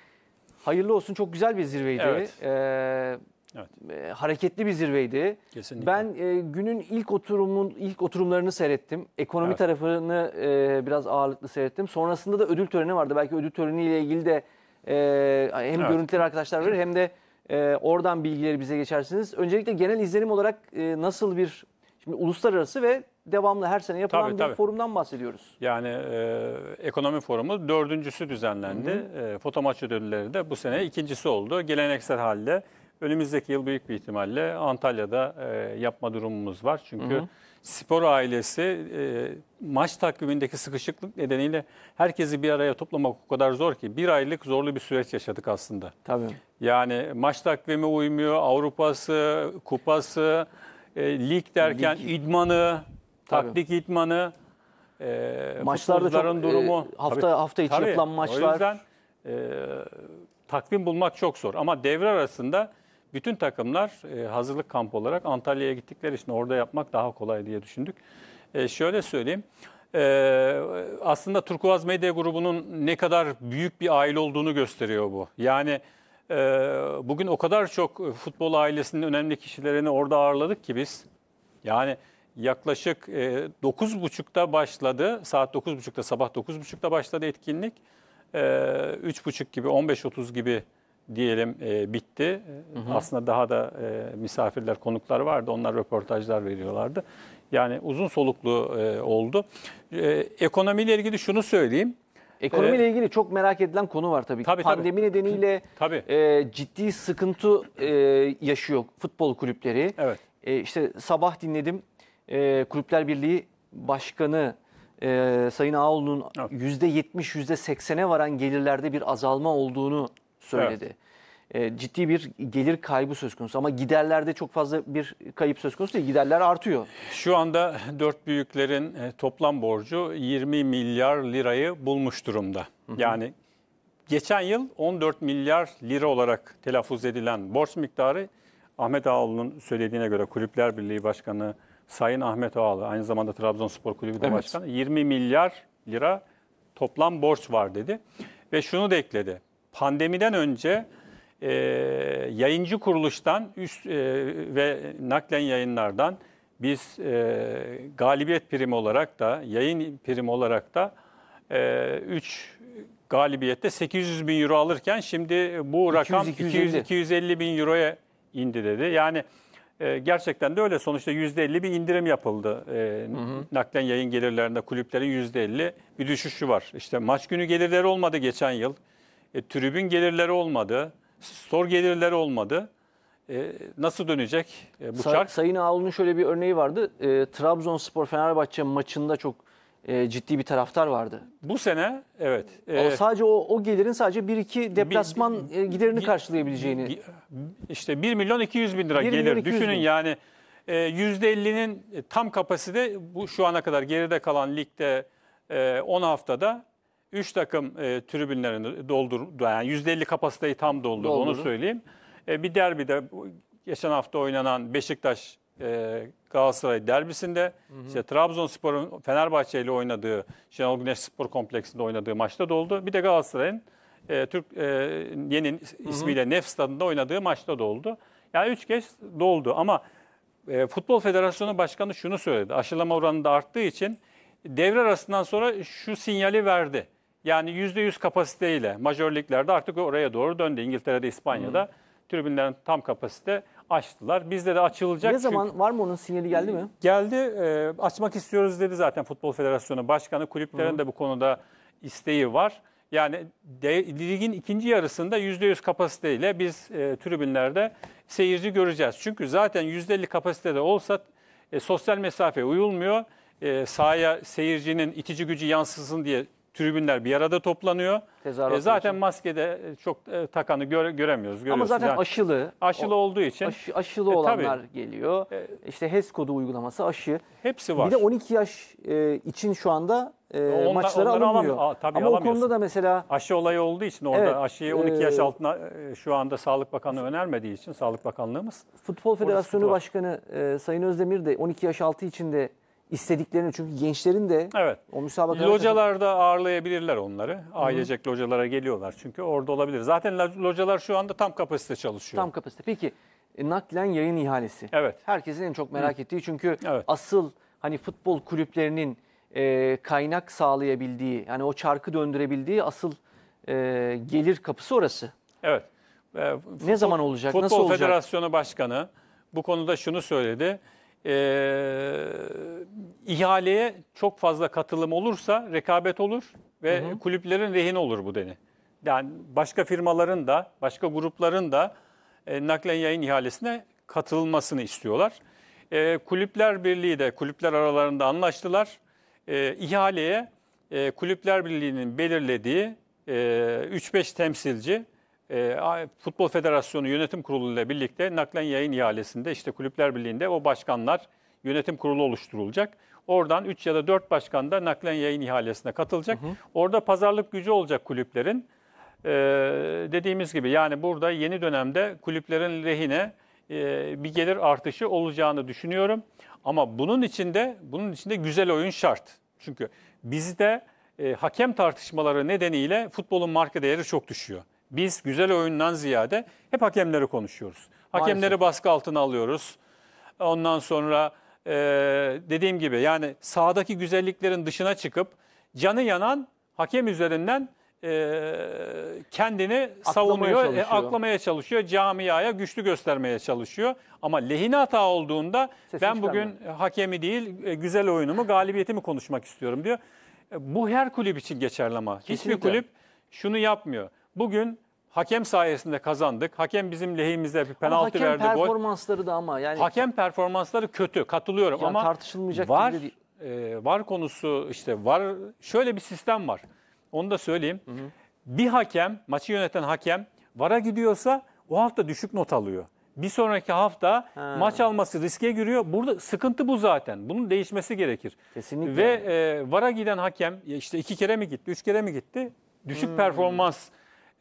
Hayırlı olsun. Çok güzel bir zirveydi. Evet. Ee, Evet. Ee, hareketli bir zirveydi. Kesinlikle. Ben e, günün ilk oturumun ilk oturumlarını seyrettim. Ekonomi evet. tarafını e, biraz ağırlıklı seyrettim. Sonrasında da ödül töreni vardı. Belki ödül töreniyle ilgili de e, hem evet. görüntüleri arkadaşlar verir hem de e, oradan bilgileri bize geçersiniz. Öncelikle genel izlenim olarak e, nasıl bir şimdi uluslararası ve devamlı her sene yapılan tabii, bir tabii. forumdan bahsediyoruz. Yani e, ekonomi forumu dördüncüsü düzenlendi. Hı hı. E, foto maç ödülleri de bu sene ikincisi oldu. Geleneksel halde önümüzdeki yıl büyük bir ihtimalle Antalya'da e, yapma durumumuz var. Çünkü hı hı. spor ailesi e, maç takvimindeki sıkışıklık nedeniyle herkesi bir araya toplamak o kadar zor ki bir aylık zorlu bir süreç yaşadık aslında. Tabii. Yani maç takvimi uymuyor, Avrupası, kupası, e, lig derken lig. idmanı, Tabii. taktik idmanı, e, maçlarda çok e, durumu e, hafta tabii, hafta içi tabii, yapılan maçlar. O yüzden e, takvim bulmak çok zor ama devre arasında bütün takımlar e, hazırlık kampı olarak Antalya'ya gittikleri için orada yapmak daha kolay diye düşündük. E, şöyle söyleyeyim. Ee, aslında Turkuaz Medya Grubu'nun ne kadar büyük bir aile olduğunu gösteriyor bu. Yani e, bugün o kadar çok futbol ailesinin önemli kişilerini orada ağırladık ki biz. Yani yaklaşık e, 9.30'da başladı. Saat 9.30'da sabah 9.30'da başladı etkinlik. E, 3.30 gibi 15.30 gibi diyelim e, bitti. Hı hı. Aslında daha da e, misafirler, konuklar vardı. Onlar röportajlar veriyorlardı. Yani uzun soluklu e, oldu. E, ekonomiyle ilgili şunu söyleyeyim. Ekonomiyle ee, ilgili çok merak edilen konu var tabii. tabii Pandemi tabii. nedeniyle tabii. E, ciddi sıkıntı e, yaşıyor futbol kulüpleri. Evet. E, işte sabah dinledim e, Kulüpler Birliği Başkanı e, Sayın Ağoğlu'nun evet. %70, %80'e varan gelirlerde bir azalma olduğunu söyledi. Evet. Ee, ciddi bir gelir kaybı söz konusu ama giderlerde çok fazla bir kayıp söz konusu değil. Giderler artıyor. Şu anda dört büyüklerin e, toplam borcu 20 milyar lirayı bulmuş durumda. Hı hı. Yani geçen yıl 14 milyar lira olarak telaffuz edilen borç miktarı Ahmet Ağaoğlu'nun söylediğine göre Kulüpler Birliği Başkanı Sayın Ahmet Ağaoğlu aynı zamanda Trabzonspor Kulübü de evet. başkanı 20 milyar lira toplam borç var dedi ve şunu da ekledi pandemiden önce e, yayıncı kuruluştan üst e, ve naklen yayınlardan biz e, galibiyet primi olarak da yayın primi olarak da 3 e, üç galibiyette 800 bin euro alırken şimdi bu 200, rakam 200, 250 bin euroya indi dedi. Yani e, gerçekten de öyle sonuçta %50 bir indirim yapıldı. E, hı hı. Naklen yayın gelirlerinde kulüplerin %50 bir düşüşü var. İşte maç günü gelirleri olmadı geçen yıl. E, tribün gelirleri olmadı. Stor gelirleri olmadı. E, nasıl dönecek e, bu Sa çark? Sayın Ağol'un şöyle bir örneği vardı. E, Trabzonspor Fenerbahçe maçında çok e, ciddi bir taraftar vardı. Bu sene evet. E, o sadece o, o gelirin sadece 1 iki deplasman bir, e, giderini bir, karşılayabileceğini. Bir, işte 1 milyon 200 bin lira gelir. Düşünün bin. yani e, %50'nin tam kapasite bu şu ana kadar geride kalan ligde e, 10 haftada 3 takım e, tribünlerini doldur, yani %50 kapasiteyi tam doldurdu Doldurdu. onu söyleyeyim. E, bir derbide bu- geçen hafta oynanan Beşiktaş e, Galatasaray derbisinde işte Trabzonspor'un Fenerbahçe ile oynadığı Şenol Güneş Spor Kompleksinde oynadığı maçta doldu. Bir de Galatasaray'ın e, Türk e, yeni ismiyle Nef stadında oynadığı maçta doldu. Yani üç kez doldu ama e, Futbol Federasyonu Başkanı şunu söyledi. Aşılama oranı da arttığı için devre arasından sonra şu sinyali verdi. Yani %100 kapasiteyle majörliklerde artık oraya doğru döndü. İngiltere'de, İspanya'da Hı. tribünlerin tam kapasite açtılar. Bizde de açılacak. Ne zaman çünkü, var mı onun sinyali geldi mi? Geldi. E, açmak istiyoruz dedi zaten Futbol Federasyonu Başkanı. Kulüplerin de bu konuda isteği var. Yani de, ligin ikinci yarısında %100 kapasiteyle biz e, tribünlerde seyirci göreceğiz. Çünkü zaten %50 kapasitede olsa e, sosyal mesafe uyulmuyor. E, sahaya seyircinin itici gücü yansısın diye tribünler bir arada toplanıyor. Tezahürat E, zaten için. maskede e, çok e, takanı göre, göremiyoruz. Ama Görüyorsunuz. zaten aşılı. aşılı o- olduğu için aşı- aşılı E, tabii. olanlar geliyor. E, işte HES kodu uygulaması aşı. hepsi var. Bir de 12 yaş e, için şu anda e, Onlar- maçlara onları alam- alınmıyor. tabii Ama o konuda da mesela Aşı olayı olduğu için orada Evet, aşıyı 12 e, yaş altına e, şu anda Sağlık Bakanı önermediği için Sağlık Bakanlığımız Futbol Federasyonu Başkanı e, Sayın Özdemir de 12 yaş altı içinde istediklerini çünkü gençlerin de evet. o müsabakada... Localarda ağırlayabilirler onları. Ailecek Hı. localara geliyorlar çünkü orada olabilir. Zaten localar şu anda tam kapasite çalışıyor. Tam kapasite. Peki e, naklen yayın ihalesi. Evet. Herkesin en çok merak Hı. ettiği çünkü evet. asıl hani futbol kulüplerinin e, kaynak sağlayabildiği yani o çarkı döndürebildiği asıl e, gelir kapısı orası. Evet. E, futbol, ne zaman olacak? Futbol Nasıl olacak? Federasyonu Başkanı bu konuda şunu söyledi e, ihaleye çok fazla katılım olursa rekabet olur ve hı hı. kulüplerin rehine olur bu deni. Yani başka firmaların da, başka grupların da e, naklen yayın ihalesine katılmasını istiyorlar. E, Kulüpler Birliği de kulüpler aralarında anlaştılar. E, ihaleye e, Kulüpler Birliği'nin belirlediği e, 3-5 temsilci e, Futbol Federasyonu Yönetim Kurulu ile birlikte naklen yayın ihalesinde işte Kulüpler Birliği'nde o başkanlar yönetim kurulu oluşturulacak. Oradan 3 ya da 4 başkan da naklen yayın ihalesine katılacak. Hı hı. Orada pazarlık gücü olacak kulüplerin. Ee, dediğimiz gibi yani burada yeni dönemde kulüplerin lehine e, bir gelir artışı olacağını düşünüyorum. Ama bunun içinde bunun içinde güzel oyun şart. Çünkü bizde e, hakem tartışmaları nedeniyle futbolun marka değeri çok düşüyor. Biz güzel oyundan ziyade hep hakemleri konuşuyoruz. Hakemleri Maalesef. baskı altına alıyoruz. Ondan sonra e, dediğim gibi yani sahadaki güzelliklerin dışına çıkıp canı yanan hakem üzerinden e, kendini aklamaya savunuyor, e, çalışıyor. E, aklamaya çalışıyor, camiaya güçlü göstermeye çalışıyor. Ama lehine hata olduğunda Sesini ben bugün çıkarmıyor. hakemi değil, e, güzel oyunumu, galibiyetimi konuşmak istiyorum diyor. E, bu her kulüp için geçerli ama. Kesinlikle. Hiçbir kulüp şunu yapmıyor. Bugün hakem sayesinde kazandık. Hakem bizim lehimize bir penaltı ama verdi. Hakem performansları gol. da ama yani hakem performansları kötü. Katılıyorum yani ama tartışılmayacak var gibi değil. E, var konusu işte var şöyle bir sistem var. Onu da söyleyeyim. Hı hı. Bir hakem, maçı yöneten hakem vara gidiyorsa o hafta düşük not alıyor. Bir sonraki hafta ha. maç alması riske giriyor. Burada sıkıntı bu zaten. Bunun değişmesi gerekir. Kesinlikle. Ve e, vara giden hakem işte iki kere mi gitti, üç kere mi gitti? Düşük hmm. performans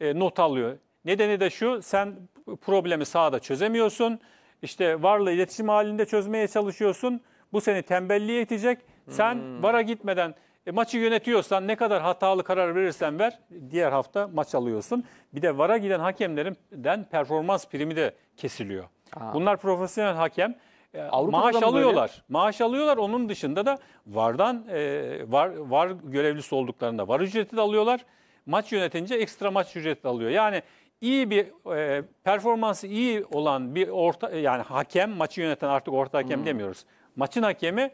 e, not alıyor. Nedeni de şu, sen problemi sahada çözemiyorsun. İşte varla iletişim halinde çözmeye çalışıyorsun. Bu seni tembelliğe itecek. Sen hmm. vara gitmeden e, maçı yönetiyorsan ne kadar hatalı karar verirsen ver diğer hafta maç alıyorsun. Bir de vara giden hakemlerinden performans primi de kesiliyor. Aa. Bunlar profesyonel hakem. E, Avrupa'da maaş alıyorlar. Böyle? Maaş alıyorlar. Onun dışında da vardan e, var var görevlisi olduklarında var ücreti de alıyorlar maç yönetince ekstra maç ücreti alıyor. Yani iyi bir e, performansı iyi olan bir orta yani hakem maçı yöneten artık orta hakem hmm. demiyoruz. Maçın hakemi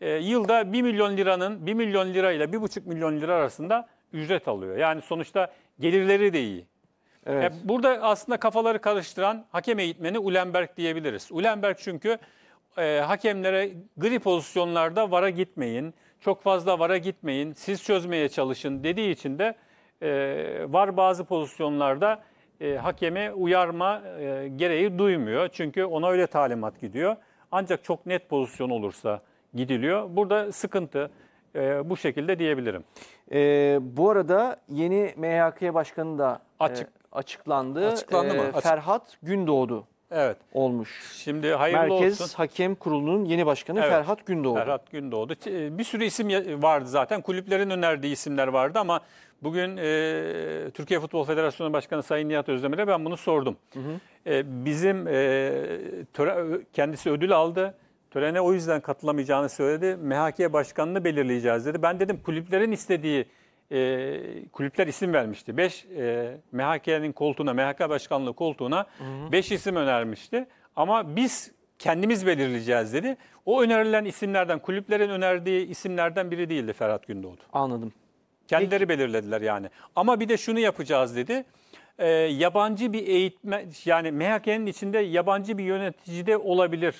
e, yılda 1 milyon liranın 1 milyon lira ile 1,5 milyon lira arasında ücret alıyor. Yani sonuçta gelirleri de iyi. Evet. E, burada aslında kafaları karıştıran hakem eğitmeni Ulenberg diyebiliriz. Ulenberg çünkü e, hakemlere gri pozisyonlarda vara gitmeyin, çok fazla vara gitmeyin, siz çözmeye çalışın dediği için de ee, var bazı pozisyonlarda e, hakeme uyarma e, gereği duymuyor. Çünkü ona öyle talimat gidiyor. Ancak çok net pozisyon olursa gidiliyor. Burada sıkıntı e, bu şekilde diyebilirim. E, bu arada yeni MHK Başkanı da e, Açık. E, açıklandı. Açıklandı ee, mı? E, Ferhat Gündoğdu. Evet. Olmuş. Şimdi hayırlı Merkez olsun. Merkez Hakem Kurulu'nun yeni başkanı evet. Ferhat Gündoğdu. Ferhat Gündoğdu. Bir sürü isim vardı zaten. Kulüplerin önerdiği isimler vardı ama Bugün e, Türkiye Futbol Federasyonu Başkanı Sayın Nihat Özdemir'e ben bunu sordum. Hı hı. E, bizim e, töre, kendisi ödül aldı. Törene o yüzden katılamayacağını söyledi. MHK başkanını belirleyeceğiz dedi. Ben dedim kulüplerin istediği e, kulüpler isim vermişti. 5 e, MHK'nin koltuğuna, MHK başkanlığı koltuğuna 5 isim önermişti. Ama biz kendimiz belirleyeceğiz dedi. O önerilen isimlerden, kulüplerin önerdiği isimlerden biri değildi Ferhat Gündoğdu. Anladım. Kendileri belirlediler yani. Ama bir de şunu yapacağız dedi. E, yabancı bir eğitme yani MHK'nin içinde yabancı bir yönetici de olabilir.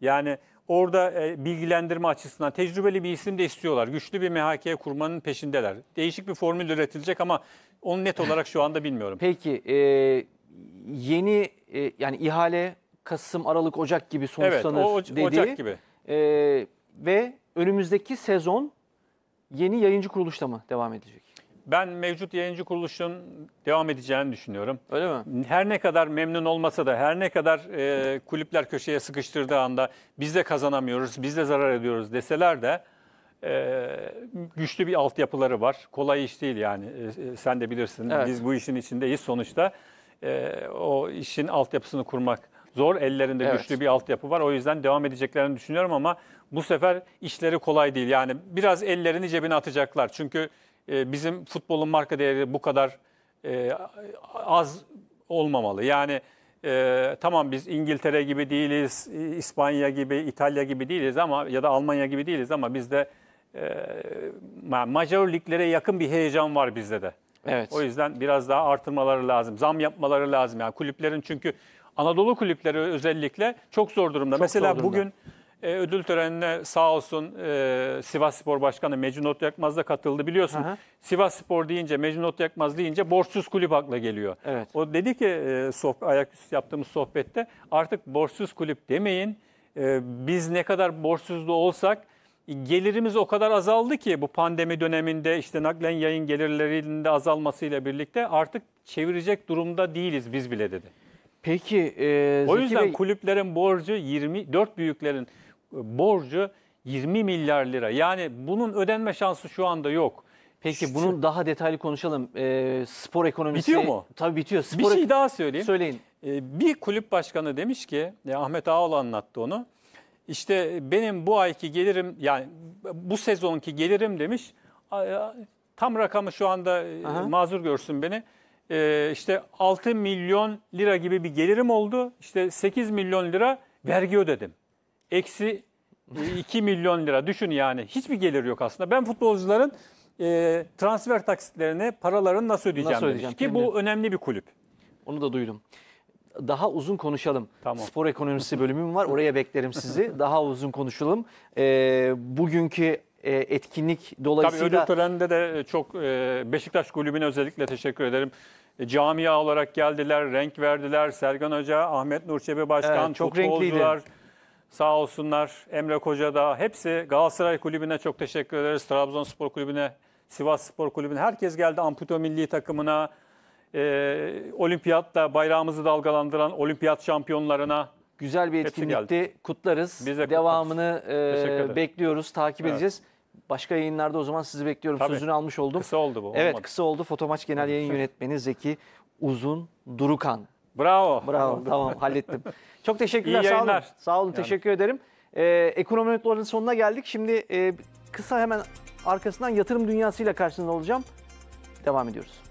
Yani orada e, bilgilendirme açısından tecrübeli bir isim de istiyorlar. Güçlü bir MHK kurmanın peşindeler. Değişik bir formül üretilecek ama onu net olarak şu anda bilmiyorum. Peki e, yeni e, yani ihale Kasım, Aralık, Ocak gibi Evet, sonuçlanır o Oc- dedi. Ocak gibi. E, ve önümüzdeki sezon yeni yayıncı kuruluşta mı devam edecek? Ben mevcut yayıncı kuruluşun devam edeceğini düşünüyorum. Öyle mi? Her ne kadar memnun olmasa da, her ne kadar e, kulüpler köşeye sıkıştırdığı anda biz de kazanamıyoruz, biz de zarar ediyoruz deseler de e, güçlü bir altyapıları var. Kolay iş değil yani. E, e sen de bilirsin. Evet. Biz bu işin içindeyiz sonuçta. E, o işin altyapısını kurmak zor. Ellerinde evet. güçlü bir altyapı var. O yüzden devam edeceklerini düşünüyorum ama bu sefer işleri kolay değil. Yani biraz ellerini cebine atacaklar. Çünkü e, bizim futbolun marka değeri bu kadar e, az olmamalı. Yani e, tamam biz İngiltere gibi değiliz, İspanya gibi, İtalya gibi değiliz ama ya da Almanya gibi değiliz ama bizde e, major liglere yakın bir heyecan var bizde de. Evet. O yüzden biraz daha artırmaları lazım. Zam yapmaları lazım. Yani kulüplerin çünkü Anadolu kulüpleri özellikle çok zor durumda. Çok Mesela zor durumda. bugün e, ödül törenine sağ olsun e, Sivas Spor Başkanı Mecnun Yakmaz da katıldı biliyorsun. Aha. Sivas Spor deyince Mecnun Yakmaz deyince borçsuz kulüp akla geliyor. Evet. O dedi ki e, sohbet, ayaküstü yaptığımız sohbette artık borçsuz kulüp demeyin. E, biz ne kadar borçsuzlu olsak gelirimiz o kadar azaldı ki bu pandemi döneminde işte naklen yayın gelirlerinin de azalmasıyla birlikte artık çevirecek durumda değiliz biz bile dedi. Peki e, O Zeki yüzden Bey... kulüplerin borcu 24 büyüklerin borcu 20 milyar lira. Yani bunun ödenme şansı şu anda yok. Peki bunun daha detaylı konuşalım. Ee, spor ekonomisi... Bitiyor mu? Tabii bitiyor. Spor bir şey daha söyleyeyim. Söyleyin. Ee, bir kulüp başkanı demiş ki, e, Ahmet Ağol anlattı onu. İşte benim bu ayki gelirim, yani bu sezonki gelirim demiş. E, tam rakamı şu anda e, Aha. mazur görsün beni. Ee, işte 6 milyon lira gibi bir gelirim oldu. İşte 8 milyon lira vergi ödedim eksi 2 e, milyon lira. Düşün yani. Hiçbir gelir yok aslında. Ben futbolcuların e, transfer taksitlerini paralarını nasıl ödeyeceğim, nasıl ödeyeceğim demiş. ki bu önemli bir kulüp. Onu da duydum. Daha uzun konuşalım. Tamam. Spor ekonomisi bölümüm var. Oraya beklerim sizi. Daha uzun konuşalım. E, bugünkü e, etkinlik dolayısıyla... Tabii ödül töreninde de çok e, Beşiktaş kulübüne özellikle teşekkür ederim. E, camia olarak geldiler, renk verdiler. Sergen Hoca, Ahmet Nurçebi Başkan, evet, çok renkliydi. Sağ olsunlar Emre Koca da hepsi Galatasaray Kulübü'ne çok teşekkür ederiz. Trabzonspor Kulübü'ne, Sivas Spor Kulübü'ne herkes geldi. Amputo Milli Takımı'na, e, olimpiyatta bayrağımızı dalgalandıran olimpiyat şampiyonlarına Güzel bir etkinlikti. Kutlarız. Biz de Devamını e, bekliyoruz, takip Evet. edeceğiz. Başka yayınlarda o zaman sizi bekliyorum. Tabii. Sözünü almış oldum. kısa oldu bu. Evet olmadı. kısa oldu. Fotomaç Genel Yayın Yönetmeni Zeki Uzun Durukan. Bravo. Bravo. Tamam hallettim. Çok teşekkürler. İyi sağ olun. Sağ olun. Yani. Teşekkür ederim. Ee, ekonomi notlarının sonuna geldik. Şimdi e, kısa hemen arkasından yatırım dünyasıyla karşınızda olacağım. Devam ediyoruz.